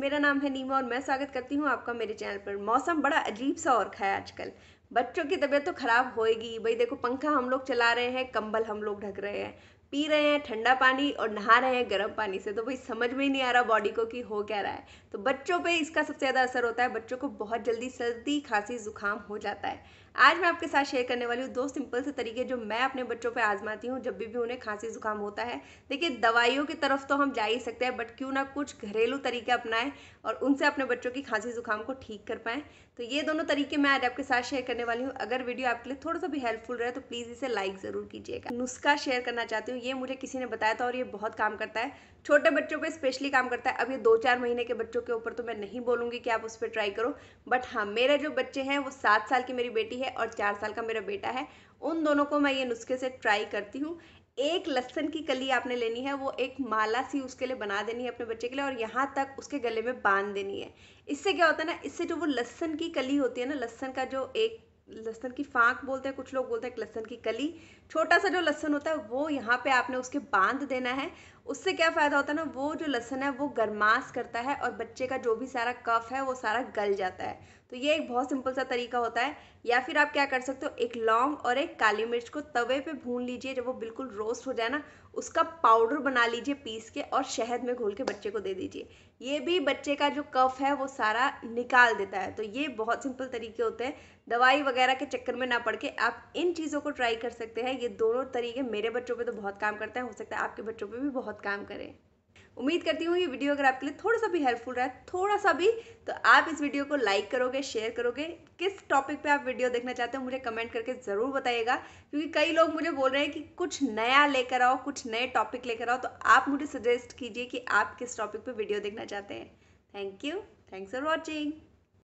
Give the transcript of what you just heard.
मेरा नाम है नीमा और मैं स्वागत करती हूँ आपका मेरे चैनल पर मौसम बड़ा अजीब सा और है आजकल बच्चों की तबीयत तो खराब होएगी भाई देखो पंखा हम लोग चला रहे हैं कंबल हम लोग ढक रहे हैं पी रहे हैं ठंडा पानी और नहा रहे हैं गर्म पानी से तो भाई समझ में ही नहीं आ रहा बॉडी को कि हो क्या रहा है तो बच्चों पे इसका सबसे ज़्यादा असर होता है बच्चों को बहुत जल्दी सर्दी खांसी जुकाम हो जाता है आज मैं आपके साथ शेयर करने वाली हूँ दो सिंपल से तरीके जो मैं अपने बच्चों पे आजमाती हूँ जब भी भी उन्हें खांसी जुकाम होता है देखिए दवाइयों की तरफ तो हम जा ही सकते हैं बट क्यों ना कुछ घरेलू तरीके अपनाएं और उनसे अपने बच्चों की खांसी जुकाम को ठीक कर पाएँ तो ये दोनों तरीके मैं आज आपके साथ शेयर करने वाली हूँ अगर वीडियो आपके लिए थोड़ा सा भी हेल्पफुल रहे तो प्लीज़ इसे लाइक ज़रूर कीजिएगा नुस्खा शेयर करना चाहती हूँ हूँ ये मुझे किसी ने बताया था और ये बहुत काम करता है छोटे बच्चों पे स्पेशली काम करता है अब ये दो चार महीने के बच्चों के ऊपर तो मैं नहीं बोलूँगी कि आप उस पर ट्राई करो बट हाँ मेरे जो बच्चे हैं वो सात साल की मेरी बेटी है और चार साल का मेरा बेटा है उन दोनों को मैं ये नुस्खे से ट्राई करती हूँ एक लहसन की कली आपने लेनी है वो एक माला सी उसके लिए बना देनी है अपने बच्चे के लिए और यहाँ तक उसके गले में बांध देनी है इससे क्या होता है ना इससे जो वो लहसन की कली होती है ना लहसन का जो एक लहसन की फांक बोलते हैं कुछ लोग बोलते हैं लहसन की कली छोटा सा जो लहसन होता है वो यहाँ पे आपने उसके बांध देना है उससे क्या फ़ायदा होता है ना वो जो लहसन है वो गर्मास करता है और बच्चे का जो भी सारा कफ है वो सारा गल जाता है तो ये एक बहुत सिंपल सा तरीका होता है या फिर आप क्या कर सकते हो एक लौंग और एक काली मिर्च को तवे पे भून लीजिए जब वो बिल्कुल रोस्ट हो जाए ना उसका पाउडर बना लीजिए पीस के और शहद में घोल के बच्चे को दे दीजिए ये भी बच्चे का जो कफ है वो सारा निकाल देता है तो ये बहुत सिंपल तरीके होते हैं दवाई वगैरह के चक्कर में ना पड़ के आप इन चीज़ों को ट्राई कर सकते हैं ये दोनों तरीके मेरे बच्चों पर तो बहुत काम करते हैं हो सकता है आपके बच्चों पर भी बहुत बहुत काम करें उम्मीद करती हूँ ये वीडियो अगर आपके लिए थोड़ा सा भी हेल्पफुल रहा है थोड़ा सा भी तो आप इस वीडियो को लाइक करोगे शेयर करोगे किस टॉपिक पे आप वीडियो देखना चाहते हो मुझे कमेंट करके ज़रूर बताइएगा क्योंकि कई लोग मुझे बोल रहे हैं कि कुछ नया लेकर आओ कुछ नए टॉपिक लेकर आओ तो आप मुझे सजेस्ट कीजिए कि आप किस टॉपिक पर वीडियो देखना चाहते हैं thank you thanks for watching